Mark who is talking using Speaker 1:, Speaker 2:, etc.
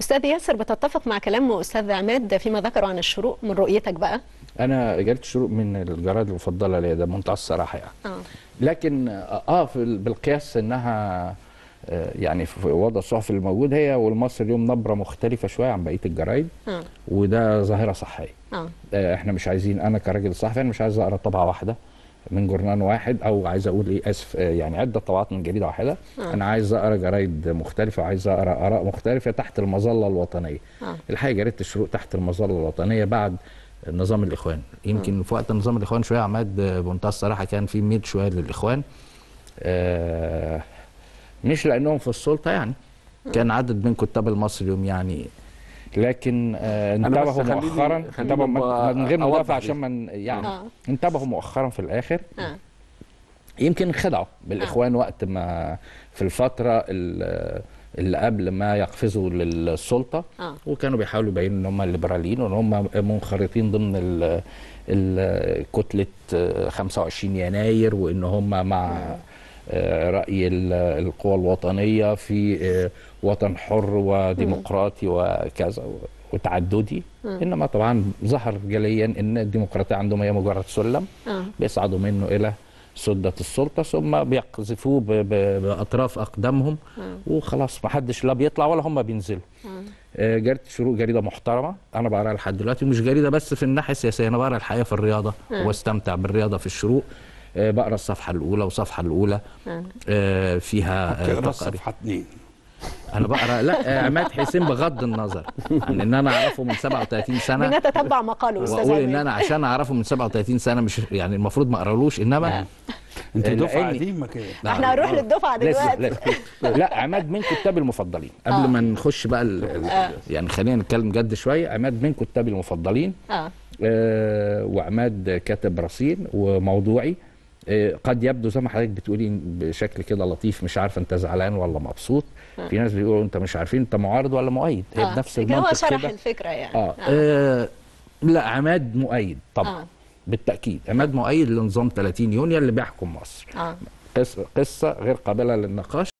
Speaker 1: استاذ ياسر بتتفق مع كلام استاذ عماد فيما ذكروا عن الشروق من رؤيتك بقى انا رجاله الشروق من الجرائد المفضله ليا ده منتهى الصراحه يعني آه. لكن اه, آه، بالقياس انها آه، يعني في وضع الصحفي الموجود هي والمصري اليوم نبره مختلفه شويه عن بقيه الجرايد آه. وده ظاهره صحيه آه. آه. احنا مش عايزين انا كراجل صحفي انا مش عايز اقرا طبعه واحده من جورنان واحد او عايز اقول ايه اسف آه، يعني عده طبعات من جريده واحده آه. انا عايز اقرا جرايد مختلفه وعايز اقرا اراء مختلفه تحت المظله الوطنيه آه. الحقيقه جريده الشروق تحت المظله الوطنيه بعد نظام الاخوان يمكن آه. في وقت نظام الاخوان شويه عماد آه، بمنتهى الصراحه كان في ميت شويه للاخوان آه مش لانهم في السلطه يعني آه. كان عدد من كتاب المصري يوم يعني لكن آه، انتبهوا مؤخرا انتبهوا من غير مدافع عشان من يعني آه. انتبهوا مؤخرا في الاخر آه. يمكن خدعوا بالاخوان آه. وقت ما في الفتره اللي قبل ما يقفزوا للسلطه آه. وكانوا بيحاولوا يبينوا ان هم ليبراليين وان هم منخرطين ضمن ال ال كتله 25 يناير وان هم مع آه. آه، راي القوى الوطنيه في آه، وطن حر وديمقراطي وكذا وتعددي انما طبعا ظهر جليا ان الديمقراطيه عندهم هي مجرد سلم آه. بيصعدوا منه الى سدة السلطة ثم بيقذفوه بأطراف أقدامهم وخلاص ما حدش لا بيطلع ولا هم بينزلوا جريدة شروق جريدة محترمة أنا بقراها لحد دلوقتي مش جريدة بس في الناحية السياسية أنا بقرا الحقيقة في الرياضة واستمتع بالرياضة في الشروق آه، بقرا الصفحه الاولى والصفحه الاولى آه. آه، فيها تقرا الصفحه اثنين انا بقرا لا عماد حسين بغض النظر عن يعني ان انا اعرفه من 37 سنه اتتبع مقاله استاذ واقول ان انا عشان اعرفه من 37 سنه مش يعني المفروض ما اقرالوش انما انت دفعه قديمه كده احنا هنروح للدفعه دلوقتي لا, لا, عماد من كتابي المفضلين قبل آه. ما نخش بقى ال يعني خلينا نتكلم جد شويه عماد من كتابي المفضلين اه, آه وعماد كاتب رصين وموضوعي إيه، قد يبدو زي ما حضرتك بتقولي بشكل كده لطيف مش عارفه انت زعلان ولا مبسوط آه. في ناس بيقولوا انت مش عارفين انت معارض ولا مؤيد هي آه، بنفس المنطق هو شرح الفكره يعني آه. آه. آه. لا عماد مؤيد طبعا آه. بالتاكيد عماد مؤيد لنظام 30 يونيو اللي بيحكم مصر آه. قصه غير قابله للنقاش